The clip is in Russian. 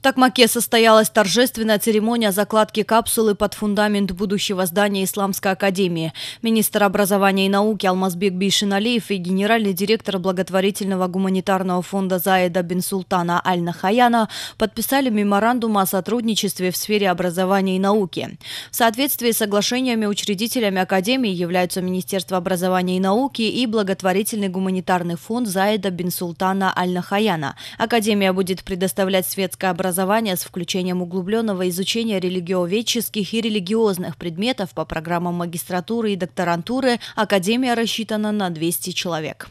В Такмаке состоялась торжественная церемония закладки капсулы под фундамент будущего здания Исламской академии. Министр образования и науки Алмазбек Бишиналиев и генеральный директор благотворительного гуманитарного фонда Заида Бенсултана Аль-Нахаяна подписали меморандум о сотрудничестве в сфере образования и науки. В соответствии с соглашениями учредителями академии являются Министерство образования и науки и благотворительный гуманитарный фонд Заида Бенсултана Аль-Нахаяна. Академия будет предоставлять светское образование образования с включением углубленного изучения религиоведческих и религиозных предметов по программам магистратуры и докторантуры Академия рассчитана на 200 человек.